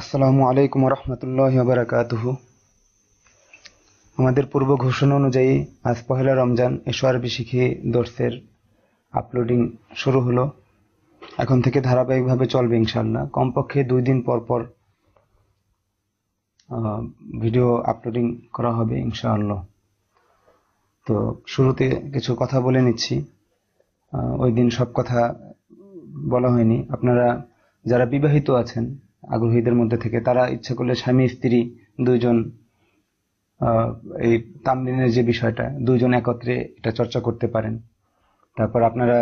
আসসালামু আলাইকুম রহমতুল্লাহ বারাকাতুহ আমাদের পূর্ব ঘোষণা অনুযায়ী আজ পহেলা রমজান এসো আরবি শিখে দর্শের আপলোডিং শুরু হলো এখন থেকে ধারাবাহিকভাবে চলবে ইনশাল্লাহ কমপক্ষে দুই দিন পর পর ভিডিও আপলোডিং করা হবে ইনশাআল্লাহ তো শুরুতে কিছু কথা বলে নিচ্ছি ওই দিন সব কথা বলা হয়নি আপনারা যারা বিবাহিত আছেন আগ্রহীদের মধ্যে থেকে তারা ইচ্ছে করলে স্বামী স্ত্রী দুজন এই তামরিনের যে বিষয়টা দুজন একত্রে এটা চর্চা করতে পারেন তারপর আপনারা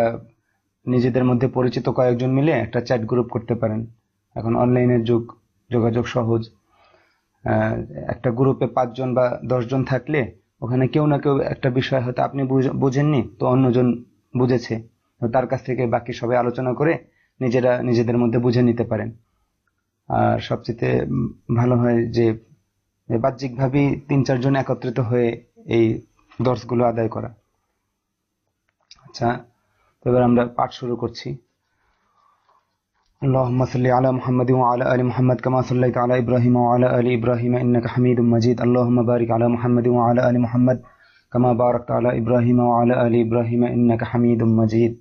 নিজেদের মধ্যে পরিচিত কয়েকজন মিলে একটা চ্যাট গ্রুপ করতে পারেন এখন অনলাইনের যুগ যোগাযোগ সহজ একটা গ্রুপে পাঁচজন বা দশজন থাকলে ওখানে কেউ না কেউ একটা বিষয় হয়তো আপনি বুঝেননি তো অন্যজন বুঝেছে তার কাছ থেকে বাকি সবাই আলোচনা করে নিজেরা নিজেদের মধ্যে বুঝে নিতে পারেন আর সবচেয়ে ভালো হয় যে বাহ্যিকভাবেই তিন চারজন একত্রিত হয়ে এই দর্শগুলো আদায় করা আচ্ছা এবার আমরা পাঠ শুরু করছি اللهم صل على محمد وعلى آل محمد كما صليت على إبراهيم وعلى آل إبراهيم إنك حميد مجيد اللهم بارك على محمد وعلى آل محمد كما باركت على إبراهيم وعلى آل إبراهيم إنك حميد مجيد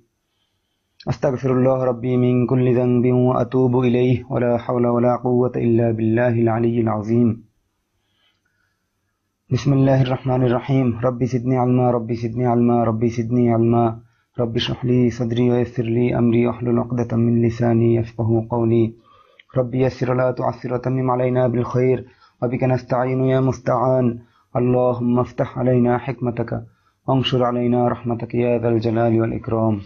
أستغفر الله ربي من كل ذنب وأتوب إليه ولا حول ولا قوة إلا بالله العلي العظيم بسم الله الرحمن الرحيم ربي سدني علما ربي سدني علما ربي سدني علما ربي اشرح لي صدري ويسر لي أمري واحلل عقدة من لساني يفقه قولي ربي يسر لا تعسر تمم علينا بالخير وبك نستعين يا مستعان اللهم افتح علينا حكمتك وانشر علينا رحمتك يا ذا الجلال والإكرام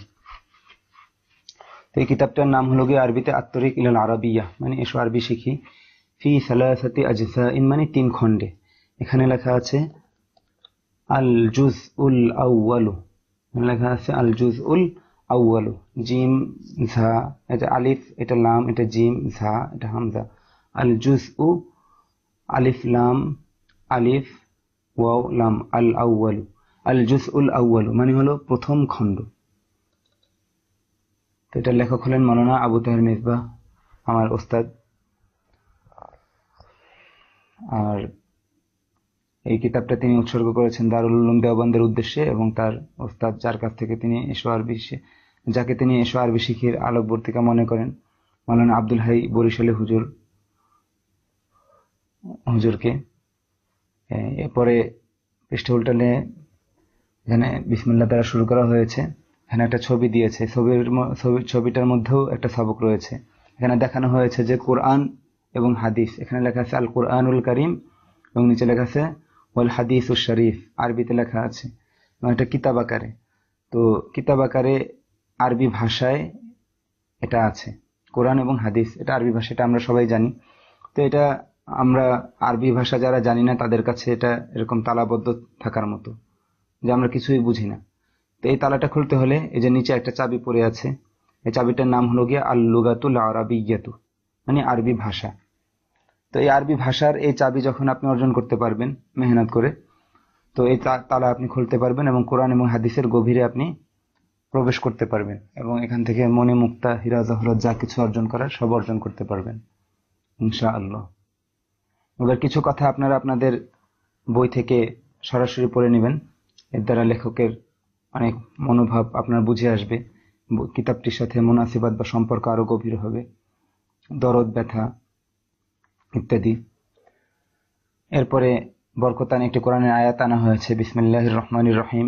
এই কিতাবটার নাম হলো গিয়ে আরবিতে আত্মরিক ইলাল আরবিয়া মানে এসো আরবি শিখি ফি সালাসাতি আজসা ইন মানে তিন খণ্ডে এখানে লেখা আছে আল জুজ উল আউয়ালু লেখা আছে আল জুজ উল আউয়ালু জিম ঝা এটা আলিফ এটা লাম এটা জিম ঝা এটা হামজা আল জুজ উ আলিফ লাম আলিফ ওয়াও লাম আল আউয়ালু আল জুস উল আউয়ালু মানে হলো প্রথম খণ্ড তো এটার লেখক হলেন মৌলানা আবু তাহের মেজবা আমার ওস্তাদ আর এই কিতাবটা তিনি উৎসর্গ করেছেন দারুল উলুম দেওবন্দের উদ্দেশ্যে এবং তার ওস্তাদ যার কাছ থেকে তিনি এসো আরবি যাকে তিনি এসো আরবি শিখির আলোকবর্তিকা মনে করেন মৌলানা আব্দুল হাই বরিশালে হুজুর হুজুরকে এরপরে পৃষ্ঠ উল্টালে এখানে বিসমিল্লা দ্বারা শুরু করা হয়েছে এখানে একটা ছবি দিয়েছে ছবির ছবিটার মধ্যেও একটা সবক রয়েছে এখানে দেখানো হয়েছে যে কোরআন এবং হাদিস এখানে লেখা আছে আল কোরআনুল করিম এবং নিচে লেখা আছে ওয়াল হাদিস উল শরীফ আরবিতে লেখা আছে এবং এটা কিতাব আকারে তো কিতাব আকারে আরবি ভাষায় এটা আছে কোরআন এবং হাদিস এটা আরবি ভাষা এটা আমরা সবাই জানি তো এটা আমরা আরবি ভাষা যারা জানি না তাদের কাছে এটা এরকম তালাবদ্ধ থাকার মতো যে আমরা কিছুই বুঝি না তো এই তালাটা খুলতে হলে এই যে নিচে একটা চাবি পড়ে আছে এই চাবিটার নাম হলো গিয়া আল্লুগাতুল ইয়াতু মানে আরবি ভাষা তো এই আরবি ভাষার এই চাবি যখন আপনি অর্জন করতে পারবেন মেহনত করে তো এই তালা আপনি খুলতে পারবেন এবং কোরআন এবং হাদিসের গভীরে আপনি প্রবেশ করতে পারবেন এবং এখান থেকে মনে মুক্তা হিরা জহরত যা কিছু অর্জন করার সব অর্জন করতে পারবেন ইনশা আল্লাহ এবার কিছু কথা আপনারা আপনাদের বই থেকে সরাসরি পড়ে নেবেন এর দ্বারা লেখকের অনেক মনোভাব আপনার বুঝে আসবে কিতাবটির সাথে মোনাসিবাদ বা সম্পর্ক আরও গভীর হবে দরদ ব্যথা ইত্যাদি এরপরে বরকতান একটি কোরআনের আয়াত আনা হয়েছে বিসমিল্লাহ রহমানুর রহিম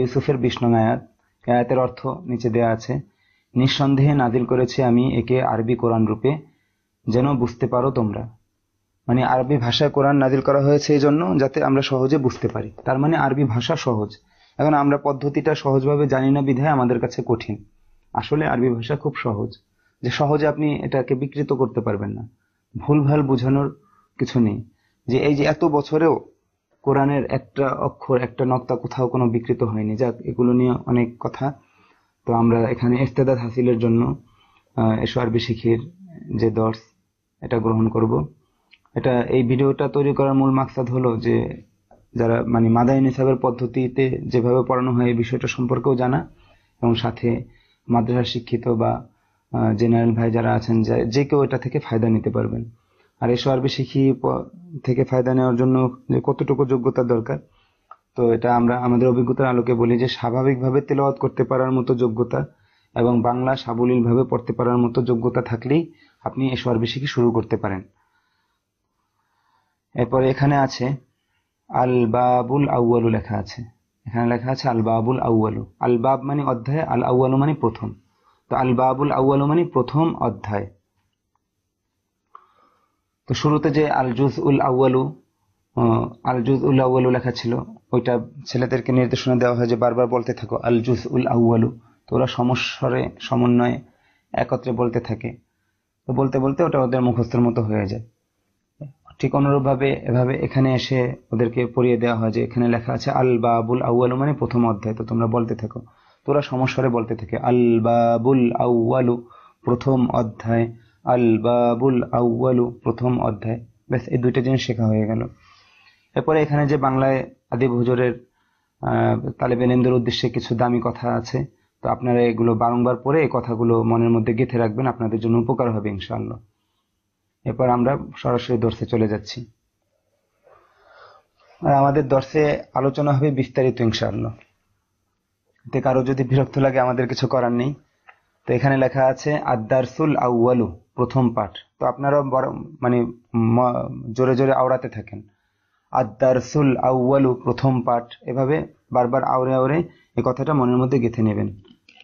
ইউসুফের বিষ্ণু আয়াত আয়াতের অর্থ নিচে দেয়া আছে নিঃসন্দেহে নাজিল করেছি আমি একে আরবি কোরআন রূপে যেন বুঝতে পারো তোমরা মানে আরবি ভাষায় কোরআন নাজিল করা হয়েছে এই জন্য যাতে আমরা সহজে বুঝতে পারি তার মানে আরবি ভাষা সহজ এখন আমরা পদ্ধতিটা সহজভাবে জানি না বিধায় আমাদের কাছে কঠিন আসলে আরবি ভাষা খুব সহজ যে সহজে আপনি এটাকে বিকৃত করতে পারবেন না ভুলভাল বোঝানোর কিছু নেই যে এই যে এত বছরেও কোরআনের একটা অক্ষর একটা নক্তা কোথাও কোনো বিকৃত হয়নি যাক এগুলো নিয়ে অনেক কথা তো আমরা এখানে ইস্তেদাত হাসিলের জন্য এসো আরবি শিখির যে দর্শ এটা গ্রহণ করব এটা এই ভিডিওটা তৈরি করার মূল মাকসাদ হলো যে যারা মানে মাদায় নিসাবের পদ্ধতিতে যেভাবে পড়ানো হয় এই বিষয়টা সম্পর্কেও জানা এবং সাথে মাদ্রাসা শিক্ষিত বা জেনারেল ভাই যারা আছেন যে কেউ এটা থেকে ফায়দা নিতে পারবেন আর এসব আরবি শিখি থেকে ফায়দা নেওয়ার জন্য যে কতটুকু যোগ্যতা দরকার তো এটা আমরা আমাদের অভিজ্ঞতার আলোকে বলি যে স্বাভাবিকভাবে তেলাওয়াত করতে পারার মতো যোগ্যতা এবং বাংলা সাবলীলভাবে পড়তে পারার মতো যোগ্যতা থাকলেই আপনি এসব আরবি শিখি শুরু করতে পারেন এরপরে এখানে আছে আল বাবুল লেখা আছে এখানে লেখা আছে আল বাবুল আলবাব আল বাব মানে অধ্যায় আল আউ্বালু মানে প্রথম তো আল বাবুল আউ্বালু মানে প্রথম অধ্যায় তো শুরুতে যে আল জুজ উল আউয়ালু আল জুজ উল আউয়ালু লেখা ছিল ওইটা ছেলেদেরকে নির্দেশনা দেওয়া হয় যে বারবার বলতে থাকো আল জুজ উল আউয়ালু তো ওরা সমস্বরে সমন্বয়ে একত্রে বলতে থাকে তো বলতে বলতে ওটা ওদের মুখস্থের মতো হয়ে যায় ঠিক অনুরূপভাবে এভাবে এখানে এসে ওদেরকে পড়িয়ে দেওয়া হয় যে এখানে লেখা আছে আল বাবুল আউয়ালু মানে প্রথম অধ্যায় তো তোমরা বলতে থাকো তোরা সমস্যারে বলতে থাকে আল বাবুল আউয়ালু প্রথম অধ্যায় আল বাবুল আউয়ালু প্রথম অধ্যায় ব্যাস এই দুইটা জিনিস শেখা হয়ে গেল এরপরে এখানে যে বাংলায় আদিব হুজুরের তালেবেনেন্দের উদ্দেশ্যে কিছু দামি কথা আছে তো আপনারা এগুলো বারংবার পড়ে এই কথাগুলো মনের মধ্যে গেঁথে রাখবেন আপনাদের জন্য উপকার হবে ইনশাআল্লাহ এরপর আমরা সরাসরি দর্শে চলে যাচ্ছি আর আমাদের দর্শে আলোচনা হবে বিস্তারিত ইনশাআল্লাহ এতে কারো যদি বিরক্ত লাগে আমাদের কিছু করার নেই তো এখানে লেখা আছে আদারসুল আউয়ালু প্রথম পাঠ তো আপনারাও মানে জোরে জোরে আওড়াতে থাকেন আদারসুল আউয়ালু প্রথম পাঠ এভাবে বারবার আওড়ে আওড়ে এ কথাটা মনের মধ্যে গেঁথে নেবেন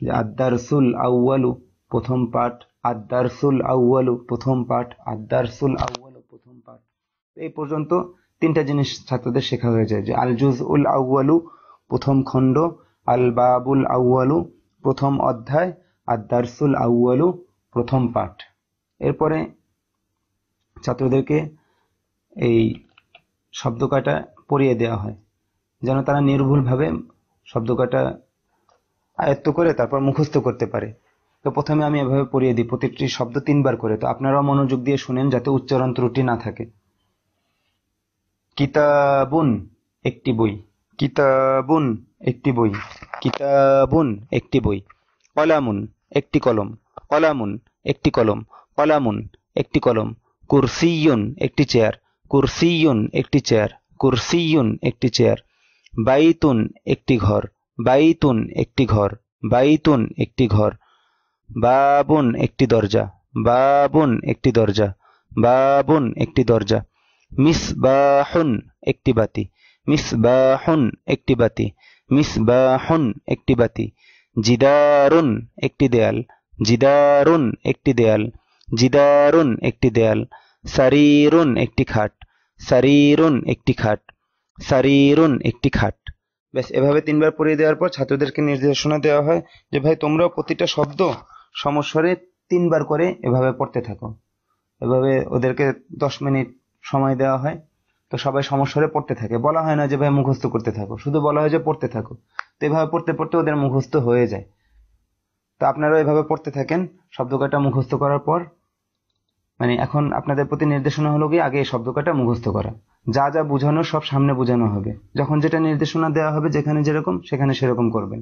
যে আদারসুল আউয়ালু প্রথম পাঠ আদারসুল আউ্ল প্রথম পাঠ আদারসুল আউ্ল প্রথম পাঠ এই পর্যন্ত তিনটা জিনিস ছাত্রদের শেখা হয়ে যায় যে আল জুজ উল আউ্লু প্রথম খণ্ড আল বাবুল আউ্লু প্রথম অধ্যায় আদারসুল আউ্লু প্রথম পাঠ এরপরে ছাত্রদেরকে এই শব্দকাটা পড়িয়ে দেওয়া হয় যেন তারা নির্ভুলভাবে শব্দকাটা আয়ত্ত করে তারপর মুখস্থ করতে পারে তো প্রথমে আমি এভাবে পড়িয়ে দিই প্রতিটি শব্দ তিনবার করে তো আপনারাও মনোযোগ দিয়ে শুনেন যাতে উচ্চারণ ত্রুটি না থাকে কিতাবুন একটি বই কিতাবুন একটি বই কিতাবুন একটি বই কলামুন একটি কলম কলামুন একটি কলম কলামুন একটি কলম কুরসিউন একটি চেয়ার কুরসিয়ুন একটি চেয়ার কুরসিয়ুন একটি চেয়ার বাইতুন একটি ঘর বাইতুন একটি ঘর বাইতুন একটি ঘর বাবুন একটি দরজা বাবুন একটি দরজা বাবুন একটি দরজা মিস বাহুন একটি বাতি মিস বাহুন একটি বাতি মিস বাহুন একটি বাতি জিদারুন একটি দেয়াল জিদারুন একটি দেয়াল জিদারুন একটি দেয়াল সারিরুন একটি খাট সারিরুন একটি খাট সারিরুন একটি খাট ব্যাস এভাবে তিনবার পড়িয়ে দেওয়ার পর ছাত্রদেরকে নির্দেশনা দেওয়া হয় যে ভাই তোমরাও প্রতিটা শব্দ সমস্বরে তিনবার করে এভাবে পড়তে থাকো এভাবে ওদেরকে দশ মিনিট সময় দেওয়া হয় তো সবাই সমস্বরে পড়তে থাকে বলা হয় না যে ভাই মুখস্থ করতে থাকো শুধু বলা হয় যে পড়তে থাকো তো এভাবে পড়তে পড়তে ওদের মুখস্থ হয়ে যায় তো আপনারাও এভাবে পড়তে থাকেন শব্দকটা মুখস্থ করার পর মানে এখন আপনাদের প্রতি নির্দেশনা হলো কি আগে এই কাটা মুখস্থ করা যা যা বোঝানো সব সামনে বোঝানো হবে যখন যেটা নির্দেশনা দেওয়া হবে যেখানে যেরকম সেখানে সেরকম করবেন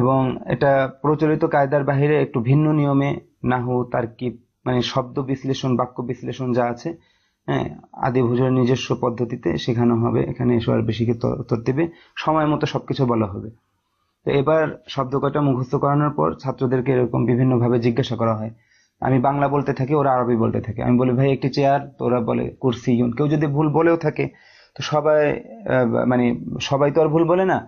এবং এটা প্রচলিত কায়দার বাহিরে একটু ভিন্ন নিয়মে নাহু কি মানে শব্দ বিশ্লেষণ বাক্য বিশ্লেষণ যা আছে হ্যাঁ আদি ভুজোর নিজস্ব পদ্ধতিতে শেখানো হবে এখানে এসব আর বেশি দেবে সময় মতো সবকিছু বলা হবে তো এবার শব্দ কয়টা মুখস্থ করানোর পর ছাত্রদেরকে এরকম বিভিন্নভাবে জিজ্ঞাসা করা হয় আমি বাংলা বলতে থাকি ওরা আরবি বলতে থাকে আমি বলি ভাই একটি চেয়ার তো ওরা বলে কুরসি ইউন কেউ যদি ভুল বলেও থাকে তো সবাই মানে সবাই তো আর ভুল বলে না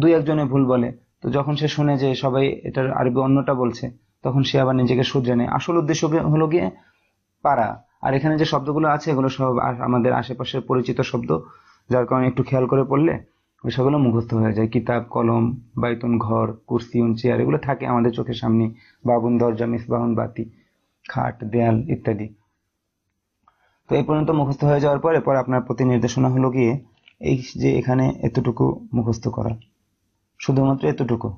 দুই একজনে ভুল বলে তো যখন সে শুনে যে সবাই এটার আরবি অন্যটা বলছে তখন সে আবার নিজেকে সূর্য নেয় আসল উদ্দেশ্য হলো গিয়ে পাড়া আর এখানে যে শব্দগুলো আছে এগুলো সব আমাদের আশেপাশের পরিচিত শব্দ যার কারণে একটু খেয়াল করে পড়লে ওই সেগুলো মুখস্থ হয়ে যায় কিতাব কলম বাইতুন ঘর কুর্সিউন চেয়ার এগুলো থাকে আমাদের চোখের সামনে বাবুন দরজা মিসবাহন বাতি খাট দেয়াল ইত্যাদি তো এ পর্যন্ত মুখস্থ হয়ে যাওয়ার পরে পরে আপনার প্রতি নির্দেশনা হলো গিয়ে এই যে এখানে এতটুকু মুখস্থ করা শুধুমাত্র এতটুকু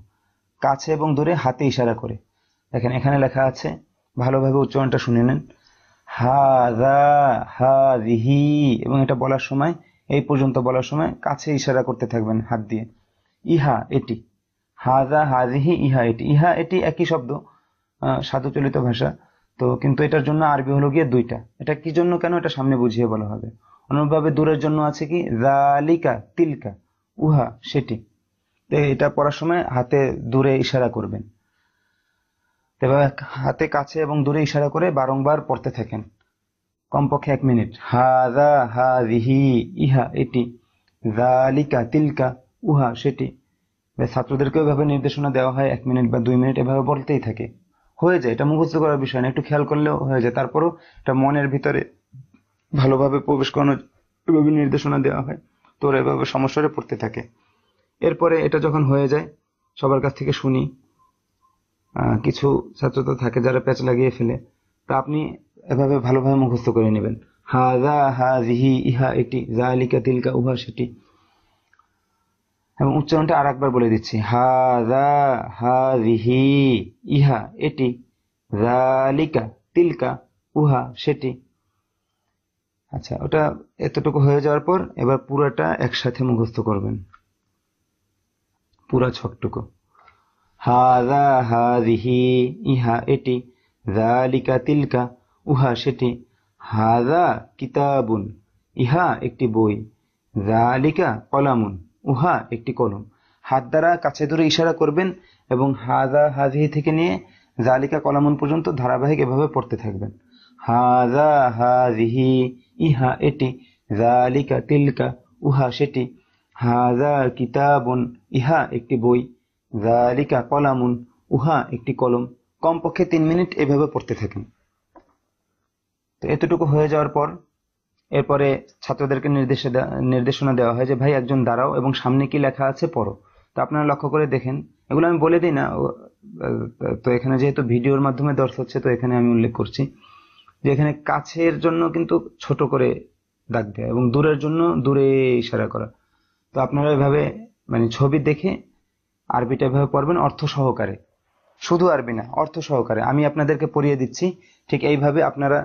কাছে এবং দূরে হাতে ইশারা করে দেখেন এখানে লেখা আছে ভালোভাবে উচ্চারণটা শুনে নেন হা দা হা রিহি এবং এটা বলার সময় এই পর্যন্ত বলার সময় কাছে ইশারা করতে থাকবেন হাত দিয়ে ইহা এটি হাজা হাজিহি ইহা এটি ইহা এটি একই শব্দ সাধুচলিত ভাষা তো কিন্তু এটার জন্য আরবি হলো গিয়ে দুইটা এটা কি জন্য কেন এটা সামনে বুঝিয়ে বলা হবে অনুরূপভাবে দূরের জন্য আছে কি রালিকা তিলকা উহা সেটি এটা পড়ার সময় হাতে দূরে ইশারা করবেন এবার হাতে কাছে এবং দূরে ইশারা করে বারংবার পড়তে থাকেন কমপক্ষে এক মিনিট হা রিহি ইহা এটি জালিকা তিলকা উহা সেটি ছাত্রদেরকেও এভাবে নির্দেশনা দেওয়া হয় এক মিনিট বা দুই মিনিট এভাবে বলতেই থাকে হয়ে যায় এটা মুখস্থ করার বিষয় না একটু খেয়াল করলেও হয়ে যায় তারপরও এটা মনের ভিতরে ভালোভাবে প্রবেশ করানো এভাবে নির্দেশনা দেওয়া হয় তোর এভাবে সমস্যাটা পড়তে থাকে এরপরে এটা যখন হয়ে যায় সবার কাছ থেকে শুনি কিছু ছাত্র তো থাকে যারা প্যাচ লাগিয়ে ফেলে তা আপনি এভাবে ভালোভাবে মুখস্থ করে নেবেন হা হা জিহি ইহা এটি লিকা তিলকা উহা সেটি এবং উচ্চারণটা আর একবার বলে দিচ্ছি হা হা জিহি ইহা এটি জালিকা তিলকা উহা সেটি আচ্ছা ওটা এতটুকু হয়ে যাওয়ার পর এবার পুরোটা একসাথে মুখস্থ করবেন পুরা ছকটুকু হাদা হাদিহি ইহা এটি জালিকা তিলকা উহা সেটি হাদা কিতাবুন ইহা একটি বই জালিকা কলামুন উহা একটি কলম হাত দ্বারা কাছে ধরে ইশারা করবেন এবং হাদা হাদিহি থেকে নিয়ে জালিকা কলামুন পর্যন্ত ধারাবাহিক এভাবে পড়তে থাকবেন হাদা হাদিহি ইহা এটি জালিকা তিলকা উহা সেটি হাজা কিতাবন ইহা একটি বই জালিকা কলামুন উহা একটি কলম কমপক্ষে তিন মিনিট এভাবে পড়তে থাকেন তো এতটুকু হয়ে যাওয়ার পর এরপরে ছাত্রদেরকে নির্দেশ নির্দেশনা দেওয়া হয় যে ভাই একজন দাঁড়াও এবং সামনে কি লেখা আছে পড়ো তো আপনারা লক্ষ্য করে দেখেন এগুলো আমি বলে দিই না তো এখানে যেহেতু ভিডিওর মাধ্যমে দর্শ হচ্ছে তো এখানে আমি উল্লেখ করছি যে এখানে কাছের জন্য কিন্তু ছোট করে দাগ দেওয়া এবং দূরের জন্য দূরে ইশারা করা তো আপনারা এভাবে মানে ছবি দেখে আরবিটা এভাবে পড়বেন অর্থ সহকারে শুধু আরবি না অর্থ সহকারে আমি আপনাদেরকে পড়িয়ে দিচ্ছি ঠিক এইভাবে আপনারা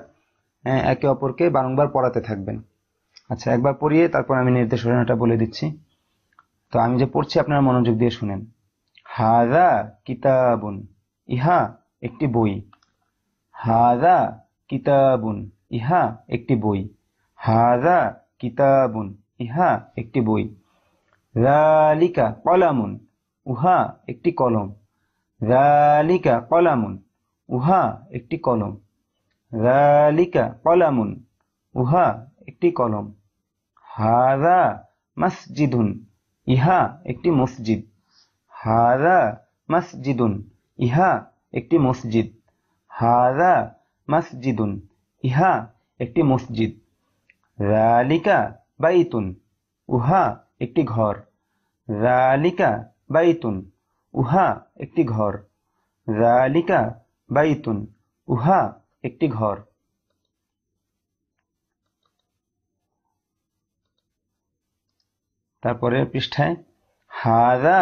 হ্যাঁ, একে অপরকে বারংবার পড়াতে থাকবেন আচ্ছা একবার পড়িয়ে তারপর আমি নির্দেশনাটা বলে দিচ্ছি তো আমি যে পড়ছি আপনারা মনোযোগ দিয়ে শুনেন হাদা কিতাবুন ইহা একটি বই হাদা কিতাবুন ইহা একটি বই হাদা কিতাবুন ইহা একটি বই জালিকা কলামুন উহা একটি কলম রালিকা কলামুন উহা একটি কলম রালিকা কলামুন উহা একটি কলম হারা মসজিদুন ইহা একটি মসজিদ হারা মসজিদুন ইহা একটি মসজিদ হারা মসজিদুন ইহা একটি মসজিদ রালিকা বাইতুন উহা একটি ঘর রালিকা বাইতুন উহা একটি ঘর রালিকা বাইতুন উহা একটি ঘর তারপরের পৃষ্ঠায় হাজা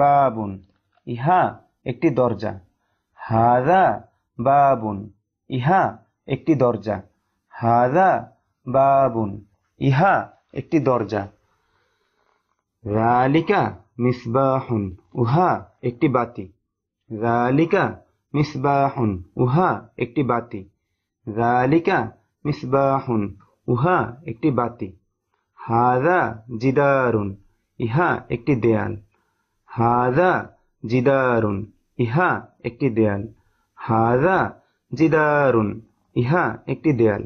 বাবুন ইহা একটি দরজা হাজা বাবুন ইহা একটি দরজা হাজা বাবুন ইহা একটি দরজা রালিকা মিসবাহুন উহা একটি বাতি রালিকা মিসবাহুন উহা একটি বাতি রালিকা মিসবাহুন উহা একটি বাতি হাজা জিদারুন ইহা একটি দেয়াল হাজা জিদারুন ইহা একটি দেয়াল হাজা জিদারুন ইহা একটি দেয়াল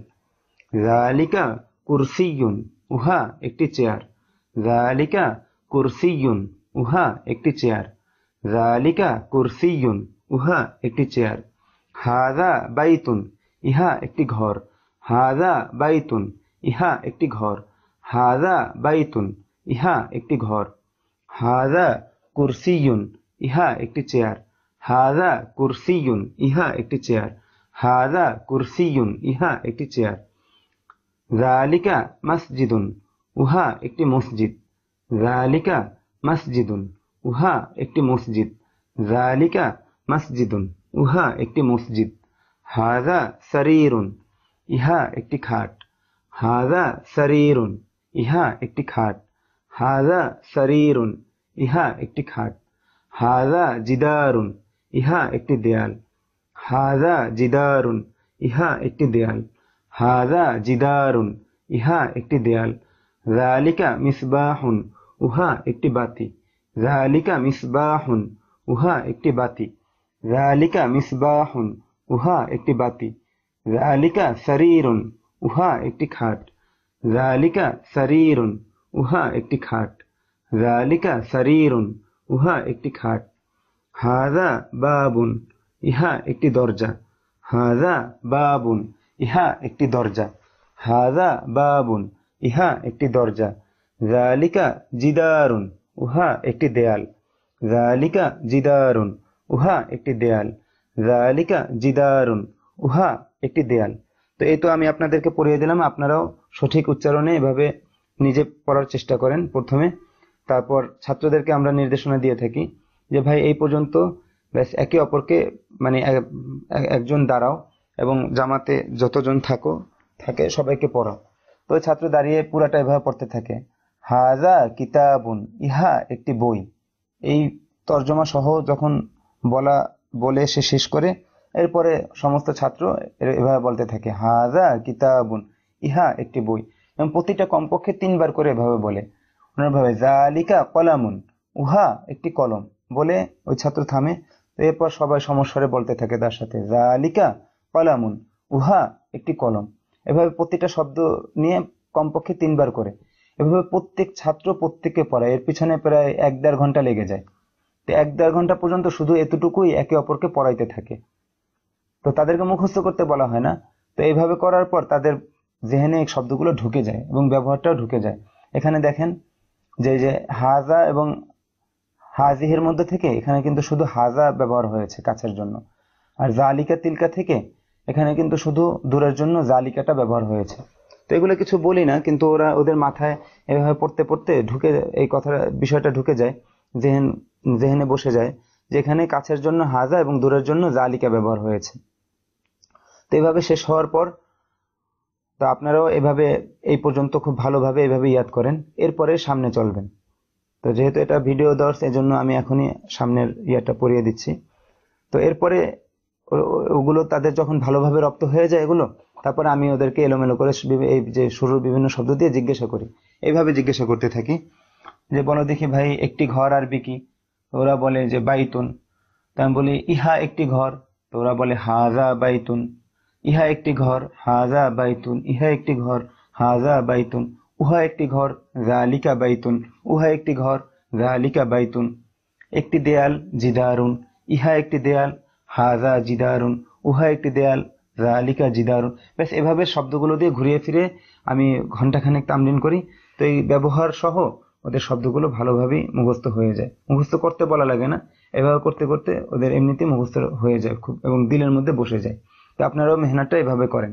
রালিকা কুরসিউন উহা একটি চেয়ার জালিকা কুরসিয়ুন উহা একটি চেয়ার জালিকা কুরসিয়ুন উহা একটি চেয়ার হাজা বাইতুন ইহা একটি ঘর হাজা বাইতুন ইহা একটি ঘর হাজা বাইতুন ইহা একটি ঘর হাজা কুরসিয়ুন ইহা একটি চেয়ার হাজা কুরসিয়ুন ইহা একটি চেয়ার হাজা কুরসিয়ুন ইহা একটি চেয়ার জালিকা মসজিদুন উহা একটি মসজিদ জালিকা মসজিদুন উহা একটি মসজিদ জালিকা মসজিদুন উহা একটি মসজিদ হাজা সারিরুন ইহা একটি খাট হাজা সারিরুন ইহা একটি খাট হাজা সারিরুন ইহা একটি খাট হাজা জিদারুন ইহা একটি দেয়াল হাজা জিদারুন ইহা একটি দেয়াল হাজা জিদারুন ইহা একটি দেয়াল জালিকা মিসবাহুন উহা একটি বাতি জালিকা মিসবাহুন উহা একটি বাতি জালিকা মিসবাহুন উহা একটি বাতি জালিকা শরীরুন উহা একটি খাট জালিকা শরীরুন উহা একটি খাট জালিকা শরীরুন উহা একটি খাট হাজা বাবুন ইহা একটি দরজা হাজা বাবুন ইহা একটি দরজা হাজা বাবুন ইহা একটি দরজা জালিকা জিদারুন উহা একটি দেয়াল জালিকা জিদারুন উহা একটি দেয়াল জালিকা জিদারুন উহা একটি দেয়াল তো এই তো আমি আপনাদেরকে পড়িয়ে দিলাম আপনারাও সঠিক উচ্চারণে এভাবে নিজে পড়ার চেষ্টা করেন প্রথমে তারপর ছাত্রদেরকে আমরা নির্দেশনা দিয়ে থাকি যে ভাই এই পর্যন্ত ব্যাস একে অপরকে মানে একজন দাঁড়াও এবং জামাতে যতজন থাকো থাকে সবাইকে পড়াও তো ছাত্র দাঁড়িয়ে পুরাটা এভাবে পড়তে থাকে হাজা কিতাবুন ইহা একটি বই এই তর্জমা সহ যখন বলা বলে সে শেষ করে এরপরে সমস্ত ছাত্র এভাবে বলতে থাকে হাজা কিতাবুন ইহা একটি বই এবং প্রতিটা কমপক্ষে তিনবার করে এভাবে বলে ওনারভাবে জালিকা কলামুন উহা একটি কলম বলে ওই ছাত্র থামে এরপর সবাই সমস্যারে বলতে থাকে তার সাথে জালিকা কলামুন উহা একটি কলম এভাবে প্রতিটা শব্দ নিয়ে কমপক্ষে তিনবার করে এভাবে প্রত্যেক ছাত্র প্রত্যেককে পড়ায় এর পিছনে প্রায় এক দেড় ঘন্টা লেগে যায় তো এক দেড় ঘন্টা পর্যন্ত শুধু এতটুকুই একে অপরকে পড়াইতে থাকে তো তাদেরকে মুখস্থ করতে বলা হয় না তো এইভাবে করার পর তাদের জেহেনে এই শব্দগুলো ঢুকে যায় এবং ব্যবহারটাও ঢুকে যায় এখানে দেখেন যে যে হাজা এবং হাজিহের মধ্যে থেকে এখানে কিন্তু শুধু হাজা ব্যবহার হয়েছে কাছের জন্য আর জালিকা তিলকা থেকে এখানে কিন্তু শুধু দূরের জন্য জালিকাটা ব্যবহার হয়েছে তো এগুলো কিছু বলি না কিন্তু ওরা ওদের মাথায় এভাবে পড়তে পড়তে ঢুকে এই কথা বিষয়টা ঢুকে যায় জেহেন জেহেনে বসে যায় যেখানে কাছের জন্য হাজা এবং দূরের জন্য জালিকা ব্যবহার হয়েছে তো এভাবে শেষ হওয়ার পর তো আপনারাও এভাবে এই পর্যন্ত খুব ভালোভাবে এভাবে ইয়াদ করেন এরপরে সামনে চলবেন তো যেহেতু এটা ভিডিও দর্শ এজন্য আমি এখনই সামনের ইয়াটা পড়িয়ে দিচ্ছি তো এরপরে ওগুলো তাদের যখন ভালোভাবে রপ্ত হয়ে যায় এগুলো তারপরে আমি ওদেরকে এলোমেলো করে এই যে শুরুর বিভিন্ন শব্দ দিয়ে জিজ্ঞাসা করি এইভাবে জিজ্ঞাসা করতে থাকি যে বলো দেখি ভাই একটি ঘর আর বিকি ওরা বলে যে বাইতুন তা আমি বলি ইহা একটি ঘর তো ওরা বলে হাজা বাইতুন ইহা একটি ঘর হাজা বাইতুন ইহা একটি ঘর হাজা বাইতুন উহা একটি ঘর জালিকা বাইতুন উহা একটি ঘর জালিকা বাইতুন একটি দেয়াল জিদারুন ইহা একটি দেয়াল হাজা জিদারুন উহা একটি দেয়াল রালিকা জিদারুন ব্যাস এভাবে শব্দগুলো দিয়ে ঘুরিয়ে ফিরে আমি ঘন্টাখানেক তামলিন করি তো এই ব্যবহার সহ ওদের শব্দগুলো ভালোভাবেই মুখস্থ হয়ে যায় মুখস্থ করতে বলা লাগে না এভাবে করতে করতে ওদের এমনিতেই মুখস্থ হয়ে যায় খুব এবং দিলের মধ্যে বসে যায় তো আপনারাও মেহনতটা এভাবে করেন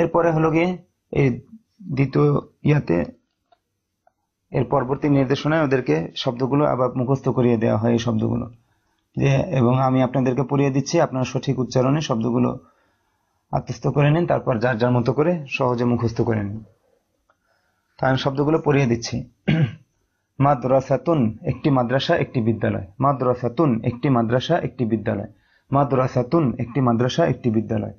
এরপরে হলো গিয়ে এই দ্বিতীয় ইয়াতে এর পরবর্তী নির্দেশনায় ওদেরকে শব্দগুলো আবার মুখস্থ করিয়ে দেওয়া হয় এই শব্দগুলো এবং আমি আপনাদেরকে পড়িয়ে দিচ্ছি আপনারা সঠিক উচ্চারণে শব্দগুলো আত্মস্থ করে নিন তারপর যার যার মতো করে সহজে মুখস্থ করে নিন তাই আমি শব্দগুলো পড়িয়ে দিচ্ছি মাদ্রাসাতুন একটি মাদ্রাসা একটি বিদ্যালয় মাদ্রাসাতুন একটি মাদ্রাসা একটি বিদ্যালয় মাদ্রাসাতুন একটি মাদ্রাসা একটি বিদ্যালয়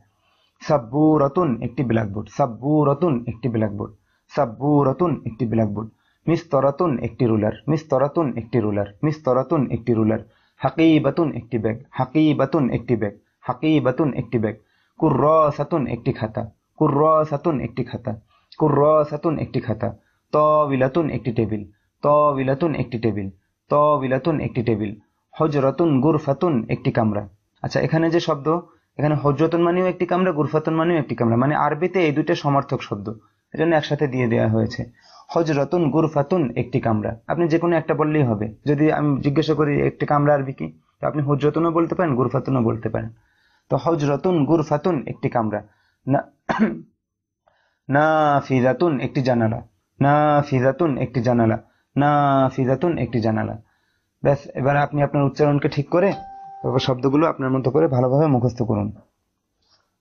সাব্বু রতুন একটি ব্ল্যাকবোর্ড সাব্বু রতুন একটি ব্ল্যাকবোর্ড সাব্বু রতুন একটি ব্ল্যাকবোর্ড মিস্তরাতুন একটি রুলার মিস্তরাতুন একটি রুলার মিস্তরাতুন একটি রুলার হাকি বাতুন একটি ব্যাগ হাকি বাতুন একটি ব্যাগ হাকি বাতুন একটি ব্যাগ কুর্র সাতুন একটি খাতা কুর্র সাতুন একটি খাতা কুর্র সাতুন একটি খাতা ত বিলাতুন একটি টেবিল ত বিলাতুন একটি টেবিল ত বিলাতুন একটি টেবিল হজরতুন গুরফাতুন একটি কামরা আচ্ছা এখানে যে শব্দ এখানে হজরতন মানেও একটি কামরা গুরফাতুন মানেও একটি কামরা মানে আরবিতে এই দুইটা সমার্থক শব্দ এজন্য একসাথে দিয়ে দেওয়া হয়েছে হজরতুন গুরফাতুন একটি কামরা আপনি যে কোনো একটা বললেই হবে যদি আমি জিজ্ঞাসা করি একটি কামরা আর কি তো আপনি হজরতুনও বলতে পারেন গুরফাতুনও বলতে পারেন তো হজরতুন গুরফাতুন একটি কামরা না না ফিজাতুন একটি জানালা না ফিজাতুন একটি জানালা না ফিজাতুন একটি জানালা ব্যাস এবার আপনি আপনার উচ্চারণকে ঠিক করে তারপর শব্দগুলো আপনার মতো করে ভালোভাবে মুখস্থ করুন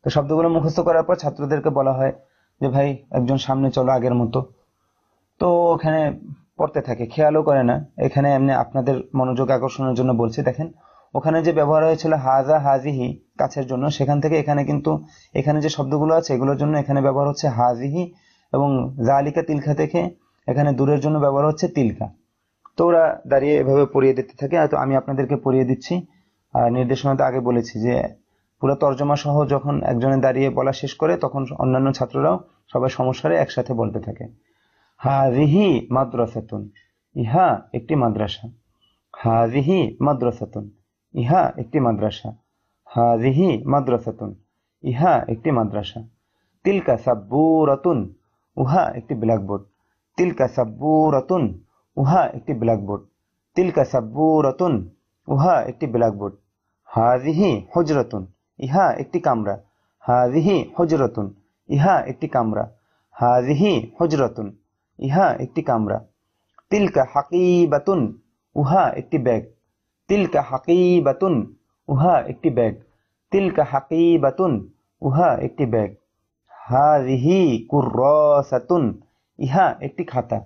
তো শব্দগুলো মুখস্থ করার পর ছাত্রদেরকে বলা হয় যে ভাই একজন সামনে চলো আগের মতো তো ওখানে পড়তে থাকে খেয়ালও করে না এখানে এমনি আপনাদের মনোযোগ আকর্ষণের জন্য বলছি দেখেন ওখানে যে ব্যবহার হয়েছিল হাজা হাজিহি কাছের জন্য সেখান থেকে এখানে কিন্তু এখানে যে শব্দগুলো আছে এগুলোর জন্য এখানে ব্যবহার হচ্ছে হাজিহি এবং জালিকা তিলখা থেকে এখানে দূরের জন্য ব্যবহার হচ্ছে তিলকা তো ওরা দাঁড়িয়ে এভাবে পড়িয়ে দিতে থাকে হয়তো আমি আপনাদেরকে পড়িয়ে দিচ্ছি আর নির্দেশনাতে আগে বলেছি যে পুরো তর্জমা সহ যখন একজনে দাঁড়িয়ে বলা শেষ করে তখন অন্যান্য ছাত্ররাও সবাই সমস্যারে একসাথে বলতে থাকে হাজিহি মাদ্রাসাতুন ইহা একটি মাদ্রাসা হাজিহি মাদ্রাসাতুন ইহা একটি মাদ্রাসা হাজিহি মাদ্রাসাতুন ইহা একটি মাদ্রাসা তিলকা সাব্বুরাতুন উহা একটি ব্ল্যাকবোর্ড তিলকা সাব্বুরাতুন উহা একটি ব্ল্যাকবোর্ড তিলকা সাব্বুরাতুন উহা একটি ব্ল্যাকবোর্ড হাজিহি হজরাতুন ইহা একটি কামরা হাজিহি হজরাতুন ইহা একটি কামরা হাজিহি হজরাতুন ইহা একটি কামরা তিলকা হাকি বাতুন উহা একটি ব্যাগ তিলকা হাকি বাতুন উহা একটি ব্যাগ তিলকা বাতুন উহা একটি ব্যাগ হা রিহি হাজিহি সাতুন ইহা একটি খাতা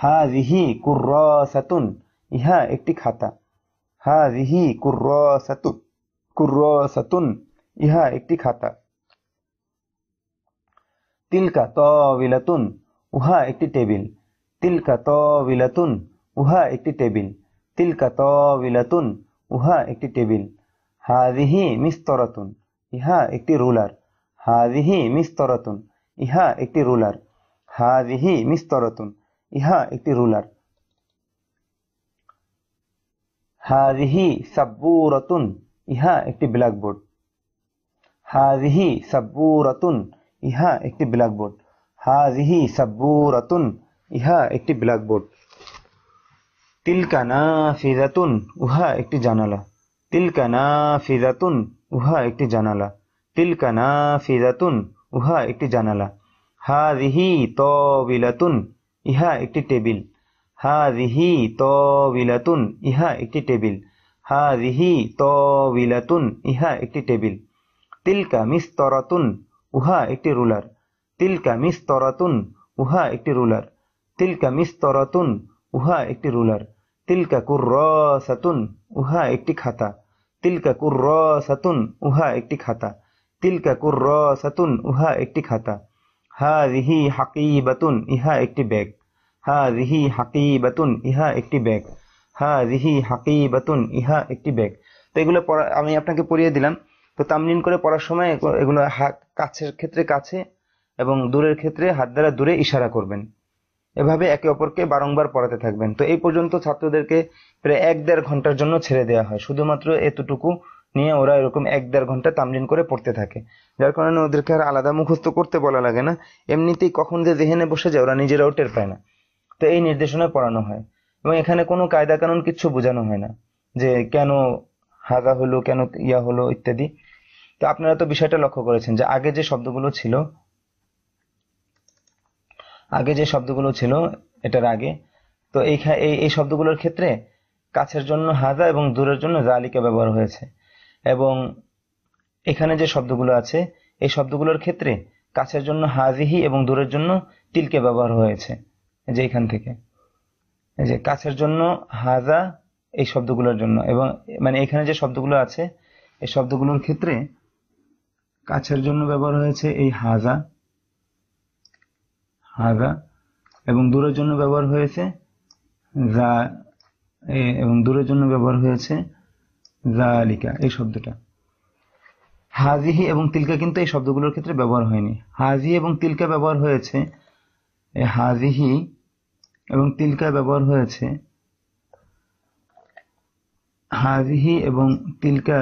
হা রিহি হাজিহি সাতুন ইহা একটি খাতা হা রিহি কুর হাজিহি কুর্রসাতু সাতুন ইহা একটি খাতা তিলকা তবিলাতুন উহা একটি টেবিল তিলকা বিলাতুন উহা একটি টেবিল তিলকা বিলাতুন উহা একটি টেবিল হাজিহি মিস্তরাতুন ইহা একটি রুলার হাজিহি মিস্তরাতুন ইহা একটি রুলার হাজিহি মিস্তরাতুন ইহা একটি রুলার হাজিহি সাব্বুরাতুন ইহা একটি ব্ল্যাকবোর্ড হাজিহি সাব্বুরাতুন ইহা একটি ব্ল্যাকবোর্ড হাজিহি সাব্বুরাতুন ইহা একটি ব্ল্যাকবোর্ড তিলকানা না ফিজাতুন উহা একটি জানালা তিলকানা না ফিজাতুন উহা একটি জানালা তিলকানা না ফিজাতুন উহা একটি জানালা হাজিহি তবিলাতুন ইহা একটি টেবিল হাজিহি তবিলাতুন ইহা একটি টেবিল হাজিহি তবিলাতুন ইহা একটি টেবিল তিলকা মিস্তরাতুন উহা একটি রুলার তিলকা মিস তরাতুন উহা একটি রুলার তিলকা মিস তরাতুন উহা একটি রুলার তিলকা সাতুন উহা একটি খাতা তিলকা সাতুন উহা একটি খাতা তিলকা সাতুন উহা একটি খাতা হা রিহি বাতুন ইহা একটি ব্যাগ হা রিহি হাকিবাতুন ইহা একটি ব্যাগ হা রিহি হাকিবাতুন ইহা একটি ব্যাগ তো এগুলো পড়া আমি আপনাকে পড়িয়ে দিলাম তো তামলিন করে পড়ার সময় এগুলো কাছের ক্ষেত্রে কাছে এবং দূরের ক্ষেত্রে হাত দ্বারা দূরে ইশারা করবেন এভাবে একে অপরকে বারংবার পড়াতে থাকবেন তো এই পর্যন্ত ছাত্রদেরকে প্রায় এক দেড় ঘন্টার জন্য ছেড়ে দেওয়া হয় শুধুমাত্র এতটুকু নিয়ে ওরা এরকম এক দেড় ঘন্টা তামলিন করে পড়তে থাকে যার কারণে ওদেরকে আর আলাদা মুখস্থ করতে বলা লাগে না এমনিতেই কখন যে জেহেনে বসে যায় ওরা নিজেরাও টের পায় না তো এই নির্দেশনায় পড়ানো হয় এবং এখানে কোনো কায়দা কানুন কিচ্ছু বোঝানো হয় না যে কেন হাজা হলো কেন ইয়া হলো ইত্যাদি তো আপনারা তো বিষয়টা লক্ষ্য করেছেন যে আগে যে শব্দগুলো ছিল আগে যে শব্দগুলো ছিল এটার আগে তো এই এই শব্দগুলোর ক্ষেত্রে কাছের জন্য হাজা এবং দূরের জন্য জালিকা ব্যবহার হয়েছে এবং এখানে যে শব্দগুলো আছে এই শব্দগুলোর ক্ষেত্রে কাছের জন্য হাজিহি এবং দূরের জন্য তিলকে ব্যবহার হয়েছে যে এখান থেকে যে কাছের জন্য হাজা এই শব্দগুলোর জন্য এবং মানে এখানে যে শব্দগুলো আছে এই শব্দগুলোর ক্ষেত্রে কাছের জন্য ব্যবহার হয়েছে এই হাজা হাজা এবং দূরের জন্য ব্যবহার হয়েছে যা এবং দূরের জন্য ব্যবহার হয়েছে জালিকা এই শব্দটা হাজিহি এবং তিলকা কিন্তু এই শব্দগুলোর ক্ষেত্রে ব্যবহার হয়নি হাজি এবং তিলকা ব্যবহার হয়েছে হাজিহি এবং তিলকা ব্যবহার হয়েছে হাজিহি এবং তিলকা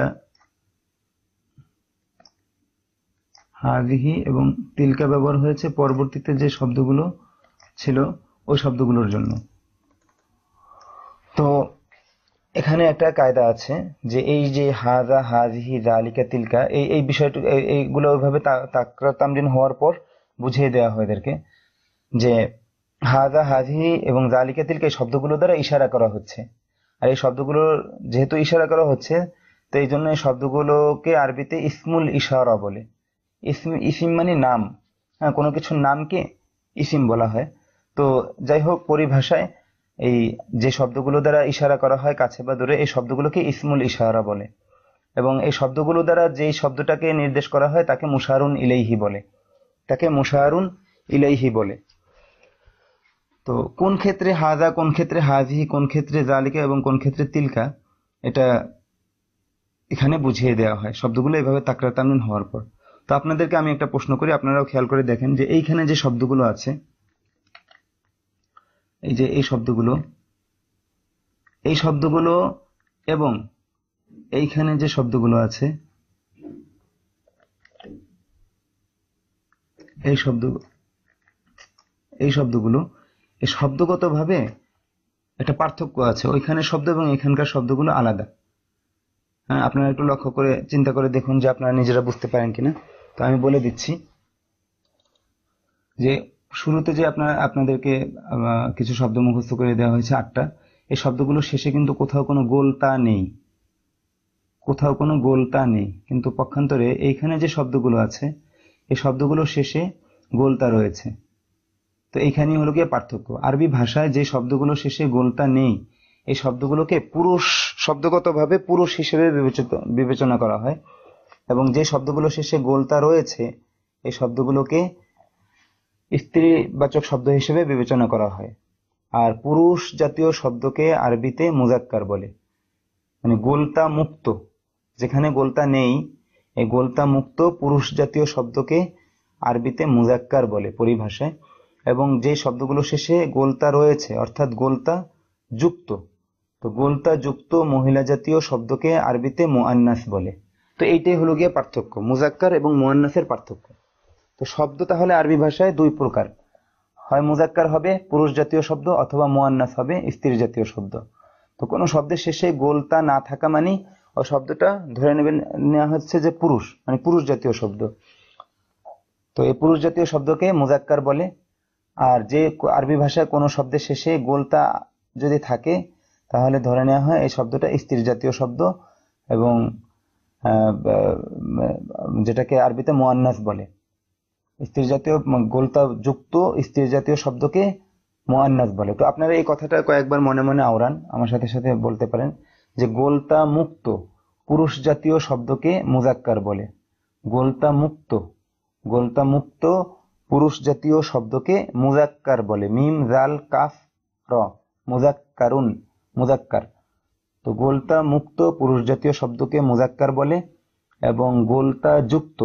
হাদিহি এবং তিলকা ব্যবহার হয়েছে পরবর্তীতে যে শব্দগুলো ছিল ওই শব্দগুলোর জন্য তো এখানে একটা কায়দা আছে যে এই যে হাজা হাজিহি জালিকা তিলকা এই এই বিষয়টুকু এইগুলো ওইভাবে তাকরা তামরিন হওয়ার পর বুঝিয়ে দেওয়া হয় এদেরকে যে হাজা হাজিহি এবং জালিকা তিলকা এই শব্দগুলো দ্বারা ইশারা করা হচ্ছে আর এই শব্দগুলো যেহেতু ইশারা করা হচ্ছে তো এই জন্য এই শব্দগুলোকে আরবিতে ইসমুল ইশারা বলে ইসিম ইসিম মানে নাম হ্যাঁ কোনো কিছুর নামকে ইসিম বলা হয় তো যাই হোক পরিভাষায় এই যে শব্দগুলো দ্বারা ইশারা করা হয় কাছে বা দূরে এই শব্দগুলোকে ইসমুল ইশারা বলে এবং এই শব্দগুলো দ্বারা যেই শব্দটাকে নির্দেশ করা হয় তাকে মুশারুন ইলেহি বলে তাকে মুশারুন ইলাইহি বলে তো কোন ক্ষেত্রে হাজা কোন ক্ষেত্রে হাজি কোন ক্ষেত্রে জালিকা এবং কোন ক্ষেত্রে তিলকা এটা এখানে বুঝিয়ে দেওয়া হয় শব্দগুলো এভাবে তাকরাতামিন হওয়ার পর তো আপনাদেরকে আমি একটা প্রশ্ন করি আপনারাও খেয়াল করে দেখেন যে এইখানে যে শব্দগুলো আছে এই যে এই শব্দগুলো এই শব্দগুলো এবং এইখানে যে শব্দগুলো আছে এই শব্দ এই শব্দগুলো এই শব্দগতভাবে একটা পার্থক্য আছে ওইখানে শব্দ এবং এখানকার শব্দগুলো আলাদা হ্যাঁ আপনারা একটু লক্ষ্য করে চিন্তা করে দেখুন যে আপনারা নিজেরা বুঝতে পারেন কিনা তো আমি বলে দিচ্ছি যে শুরুতে যে আপনার আপনাদেরকে কিছু শব্দ মুখস্থ করে দেওয়া হয়েছে আটটা এই শব্দগুলো শেষে কিন্তু কোথাও কোনো গোলতা নেই কোথাও কোনো গোলতা নেই কিন্তু পক্ষান্তরে এইখানে যে শব্দগুলো আছে এই শব্দগুলো শেষে গোলতা রয়েছে তো এইখানেই হলো গিয়ে পার্থক্য আরবি ভাষায় যে শব্দগুলো শেষে গোলতা নেই এই শব্দগুলোকে পুরুষ শব্দগতভাবে পুরুষ হিসেবে বিবেচিত বিবেচনা করা হয় এবং যে শব্দগুলো শেষে গোলতা রয়েছে এই শব্দগুলোকে স্ত্রীবাচক শব্দ হিসেবে বিবেচনা করা হয় আর পুরুষ জাতীয় শব্দকে আরবিতে মুজাক্কার বলে মানে গোলতা মুক্ত যেখানে গোলতা নেই এই গোলতা মুক্ত পুরুষ জাতীয় শব্দকে আরবিতে মুজাক্কার বলে পরিভাষায় এবং যে শব্দগুলো শেষে গোলতা রয়েছে অর্থাৎ গোলতা যুক্ত তো গোলতা যুক্ত মহিলা জাতীয় শব্দকে আরবিতে মোয়ান্নাস বলে তো এইটাই হলো গিয়ে পার্থক্য মুজাক্কার এবং মোয়ান্নাসের পার্থক্য তো শব্দ তাহলে আরবি ভাষায় দুই প্রকার হয় মুজাক্কার হবে পুরুষ জাতীয় শব্দ অথবা মোয়ান্নাস হবে স্ত্রী জাতীয় শব্দ তো কোনো শব্দের শেষে গোলতা না থাকা মানে ওই শব্দটা ধরে নেবেন নেওয়া হচ্ছে যে পুরুষ মানে পুরুষ জাতীয় শব্দ তো এই পুরুষ জাতীয় শব্দকে মুজাক্কার বলে আর যে আরবি ভাষায় কোনো শব্দের শেষে গোলতা যদি থাকে তাহলে ধরে নেওয়া হয় এই শব্দটা স্ত্রী জাতীয় শব্দ এবং যেটাকে আরবিতে মোয়ান্নাস বলে স্ত্রী জাতীয় গোলতা যুক্ত স্ত্রী জাতীয় শব্দকে মোয়ান্নাস বলে তো আপনারা এই কথাটা কয়েকবার মনে মনে আওড়ান আমার সাথে সাথে বলতে পারেন যে গোলতা মুক্ত পুরুষ জাতীয় শব্দকে মুজাক্কার বলে গোলতা মুক্ত গোলতা মুক্ত পুরুষ জাতীয় শব্দকে মুজাক্কার বলে মিম জাল কাফ র মুজাক্কারুন মুজাক্কার তো গোলতা মুক্ত পুরুষ জাতীয় শব্দকে মোজাক্কার বলে এবং গোলতা যুক্ত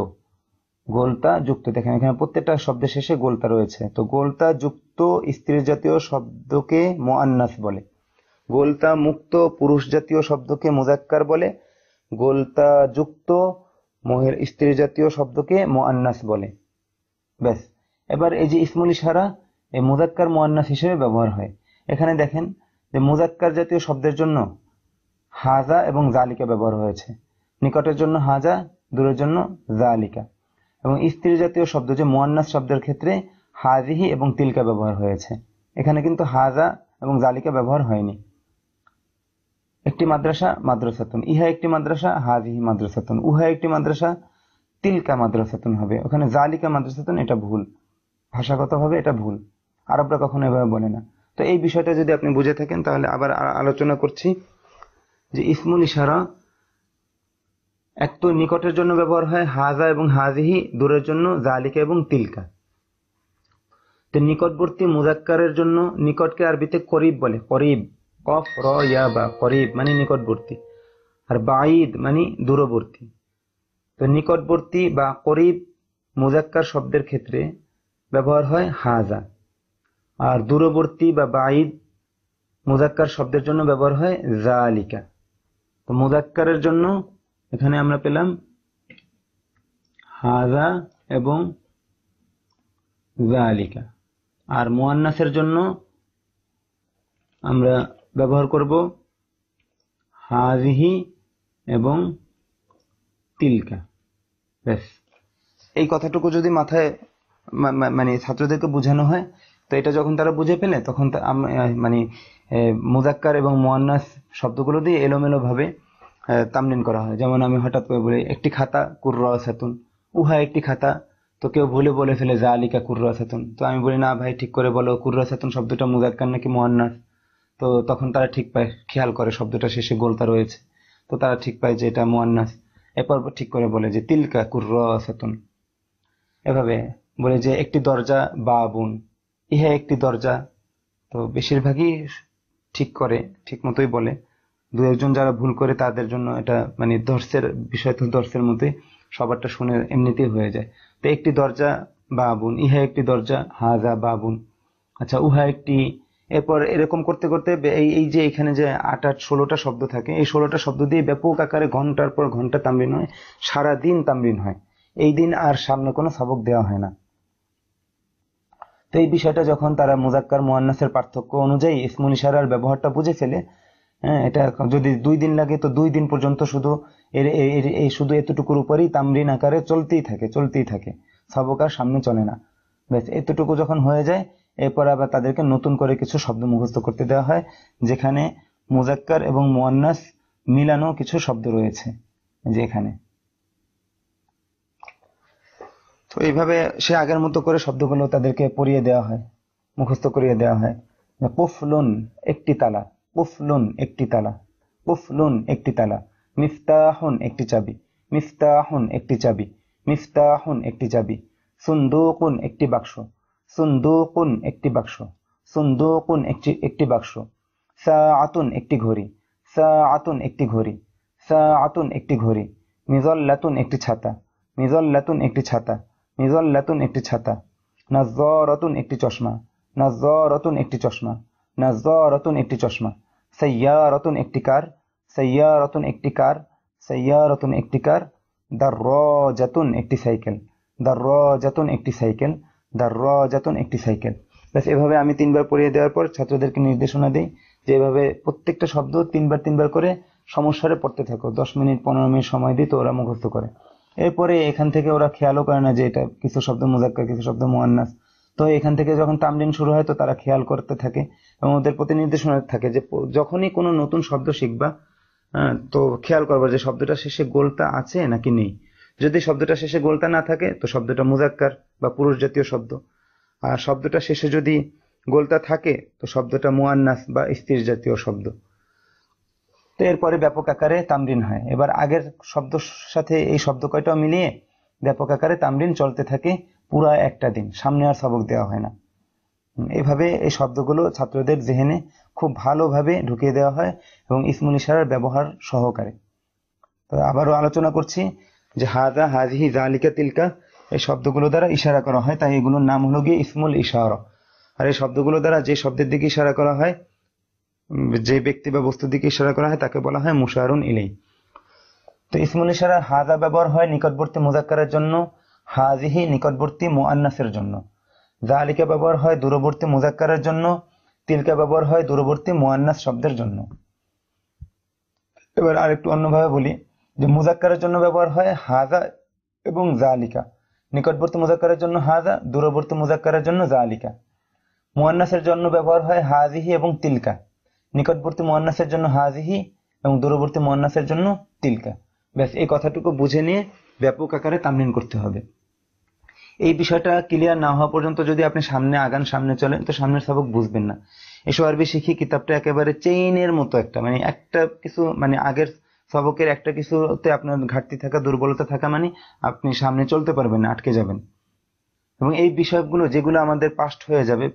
গোলতা যুক্ত দেখেন এখানে প্রত্যেকটা শব্দের শেষে গোলতা রয়েছে তো গোলতা যুক্ত স্ত্রী জাতীয় শব্দকে মোয়ান্নাস বলে গোলতা মুক্ত পুরুষ জাতীয় শব্দকে মোজাক্কার বলে গোলতা যুক্ত মহিলা স্ত্রী জাতীয় শব্দকে মোয়ান্নাস বলে ব্যাস এবার এই যে ইসমুল ইশারা এই মোজাক্কার মোয়ান্নাস হিসেবে ব্যবহার হয় এখানে দেখেন যে মোজাক্কার জাতীয় শব্দের জন্য হাজা এবং জালিকা ব্যবহার হয়েছে নিকটের জন্য হাজা দূরের জন্য জালিকা এবং স্ত্রী জাতীয় শব্দ যে মোয়ান্নাস শব্দের ক্ষেত্রে হাজিহি এবং তিলকা ব্যবহার হয়েছে এখানে কিন্তু হাজা এবং জালিকা ব্যবহার হয়নি একটি মাদ্রাসা মাদ্রাসাতুন ইহা একটি মাদ্রাসা হাজিহি মাদ্রাসাতুন উহা একটি মাদ্রাসা তিলকা মাদ্রাসাতুন হবে ওখানে জালিকা মাদ্রাসাতুন এটা ভুল ভাষাগতভাবে এটা ভুল আরবরা কখনো এভাবে বলে না তো এই বিষয়টা যদি আপনি বুঝে থাকেন তাহলে আবার আলোচনা করছি যে ইসমুল ইশারা এক তো নিকটের জন্য ব্যবহার হয় হাজা এবং হাজিহি দূরের জন্য জালিকা এবং তিলকা তো নিকটবর্তী মুজাক্কারের জন্য নিকটকে আরবিতে করিব বলে করিব কফ র ইয়া বা করিব মানে নিকটবর্তী আর বাঈদ মানে দূরবর্তী তো নিকটবর্তী বা করিব মুজাক্কার শব্দের ক্ষেত্রে ব্যবহার হয় হাজা আর দূরবর্তী বা বাঈদ মুজাক্কার শব্দের জন্য ব্যবহার হয় জালিকা তো মোজাক্কারের জন্য এখানে আমরা পেলাম হাজা এবং জালিকা আর মোয়ান্নাসের জন্য আমরা ব্যবহার করব হাজিহি এবং তিলকা ব্যাস এই কথাটুকু যদি মাথায় মানে ছাত্রদেরকে বোঝানো হয় তো এটা যখন তারা বুঝে ফেলে তখন মানে মুজাক্কার এবং মোয়ান্নাস শব্দগুলো দিয়ে এলোমেলোভাবে তামলিন করা হয় যেমন আমি হঠাৎ করে বলি একটি খাতা কুর্রা সাতুন উহা একটি খাতা তো কেউ ভুলে বলে ফেলে যা আলিকা কুর্রা সাতুন তো আমি বলি না ভাই ঠিক করে বলো কুর্রা সাতুন শব্দটা মুজাক্কার নাকি মোয়ান্নাস তো তখন তারা ঠিক পায় খেয়াল করে শব্দটা শেষে গোলতা রয়েছে তো তারা ঠিক পায় যে এটা মোয়ান্নাস এরপর ঠিক করে বলে যে তিলকা কুর্রা সাতুন এভাবে বলে যে একটি দরজা বোন ইহা একটি দরজা তো বেশিরভাগই ঠিক করে ঠিক মতোই বলে দু একজন যারা ভুল করে তাদের জন্য এটা মানে দর্শের বিষয় তো দর্শের মধ্যে সবারটা শুনে এমনিতেই হয়ে যায় তো একটি দরজা বাবুন ইহা একটি দরজা হাজা বাবুন আচ্ছা উহা একটি এরপর এরকম করতে করতে এই এই যে এখানে যে আট আট ষোলোটা শব্দ থাকে এই ষোলোটা শব্দ দিয়ে ব্যাপক আকারে ঘন্টার পর ঘন্টা তামরিন হয় সারা দিন তামরিন হয় এই দিন আর সামনে কোনো সবক দেওয়া হয় না তো এই বিষয়টা যখন তারা মুজাক্কার মোয়ান্নাসের পার্থক্য অনুযায়ী ইসমুল ইশারার ব্যবহারটা বুঝে ফেলে হ্যাঁ এটা যদি দুই দিন লাগে তো দুই দিন পর্যন্ত শুধু এর এই শুধু এতটুকুর উপরেই তামরিন আকারে চলতেই থাকে চলতেই থাকে সাবকার সামনে চলে না ব্যাস এতটুকু যখন হয়ে যায় এরপর আবার তাদেরকে নতুন করে কিছু শব্দ মুখস্থ করতে দেওয়া হয় যেখানে মুজাক্কার এবং মোয়ান্নাস মিলানো কিছু শব্দ রয়েছে যেখানে তো এইভাবে সে আগের মতো করে শব্দগুলো তাদেরকে পড়িয়ে দেওয়া হয় মুখস্থ করিয়ে দেওয়া হয় পুফলুন একটি তালা পুফলুন একটি তালা পুফলুন একটি তালা মিফতাহুন একটি চাবি মিফতাহুন একটি চাবি মিফতাহুন একটি চাবি সুন্দুকুন একটি বাক্স সুন্দুকুন একটি বাক্স সুন্দুকুন একটি একটি বাক্স সা আতুন একটি ঘড়ি সা আতুন একটি ঘড়ি সা আতুন একটি ঘড়ি মিজল লাতুন একটি ছাতা মিজল লাতুন একটি ছাতা লাতুন একটি ছাতা না রতুন একটি চশমা না রতুন একটি চশমা না রতুন একটি চশমা রতুন একটি কার রতুন একটি কার রতুন একটি কার র জাতুন একটি সাইকেল র জাতুন একটি সাইকেল র যাতুন একটি সাইকেল ব্যাস এভাবে আমি তিনবার পড়িয়ে দেওয়ার পর ছাত্রদেরকে নির্দেশনা দিই যে এভাবে প্রত্যেকটা শব্দ তিনবার তিনবার করে সমস্যারে পড়তে থাকো দশ মিনিট পনেরো মিনিট সময় দিই তো ওরা মুখস্থ করে এরপরে এখান থেকে ওরা খেয়ালও করে না যে এটা কিছু শব্দ মোজাক কিছু শব্দ মোয়ান্নাস তো এখান থেকে যখন তামলিন শুরু হয় তো তারা খেয়াল করতে থাকে এবং ওদের প্রতি নির্দেশনা থাকে যে যখনই কোনো নতুন শব্দ শিখবা হ্যাঁ, তো খেয়াল করবা যে শব্দটা শেষে গোলতা আছে নাকি নেই যদি শব্দটা শেষে গোলতা না থাকে তো শব্দটা মুজাক্কার বা পুরুষ জাতীয় শব্দ আর শব্দটা শেষে যদি গোলতা থাকে তো শব্দটা মোয়ান্নাস বা স্ত্রীর জাতীয় শব্দ তো এরপরে ব্যাপক আকারে তামরিন হয় এবার আগের শব্দ সাথে এই শব্দ কয়টাও মিলিয়ে ব্যাপক আকারে তামরিন চলতে থাকে পুরা একটা দিন সামনে আর সবক দেওয়া হয় না এভাবে এই শব্দগুলো ছাত্রদের জেহেনে খুব ভালোভাবে ঢুকিয়ে দেওয়া হয় এবং ইসমুল ইশারার ব্যবহার সহকারে আবারও আলোচনা করছি যে হাজা হাজিহি জালিকা তিলকা এই শব্দগুলো দ্বারা ইশারা করা হয় তাই এগুলোর নাম হলো গিয়ে ইসমুল ইশার আর এই শব্দগুলো দ্বারা যে শব্দের দিকে ইশারা করা হয় যে ব্যক্তি বা বস্তুর দিকে ইশারা করা হয় তাকে বলা হয় মুশারুন ইলেই তো ইসমুল ইশারা হাজা ব্যবহার হয় নিকটবর্তী মুজাক্কারের জন্য হাজিহি নিকটবর্তী মুআন্নাসের জন্য জালিকা ব্যবহার হয় দূরবর্তী মুজাক্কারের জন্য তিলকা ব্যবহার হয় দূরবর্তী মুআন্নাস শব্দের জন্য এবার আরেকটু অন্যভাবে বলি যে মুজাক্কারের জন্য ব্যবহার হয় হাজা এবং জালিকা নিকটবর্তী মুজাক্কারের জন্য হাজা দূরবর্তী মুজাক্কারের জন্য জালিকা মুআন্নাসের জন্য ব্যবহার হয় হাজিহি এবং তিলকা নিকটবর্তী মহান্নাসের জন্য হাজিহি এবং দূরবর্তী মহান্নাসের জন্য তিলকা ব্যাস এই কথাটুকু বুঝে নিয়ে ব্যাপক আকারে তামলিন করতে হবে এই বিষয়টা ক্লিয়ার না হওয়া পর্যন্ত যদি আপনি সামনে আগান সামনে চলেন তো সামনের সবক বুঝবেন না এসব আরবি শিখি কিতাবটা একেবারে চেইনের মতো একটা মানে একটা কিছু মানে আগের সবকের একটা কিছুতে আপনার ঘাটতি থাকা দুর্বলতা থাকা মানে আপনি সামনে চলতে পারবেন না আটকে যাবেন এবং এই বিষয়গুলো যেগুলো আমাদের পাস্ট হয়ে যাবে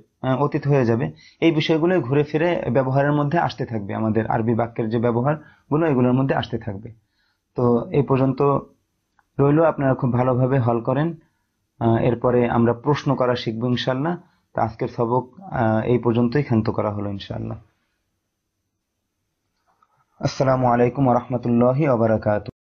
অতীত হয়ে যাবে এই বিষয়গুলো ঘুরে ফিরে ব্যবহারের মধ্যে আসতে থাকবে আমাদের আরবি বাক্যের যে ব্যবহারগুলো এগুলোর মধ্যে আসতে থাকবে তো এই পর্যন্ত রইল আপনারা খুব ভালোভাবে হল করেন এরপরে আমরা প্রশ্ন করা শিখবো ইনশাল্লাহ তা আজকের সবক এই পর্যন্তই ক্ষান্ত করা হলো ইনশাল্লাহ আসসালামু আলাইকুম রহমতুল্লাহি ওবরাকাত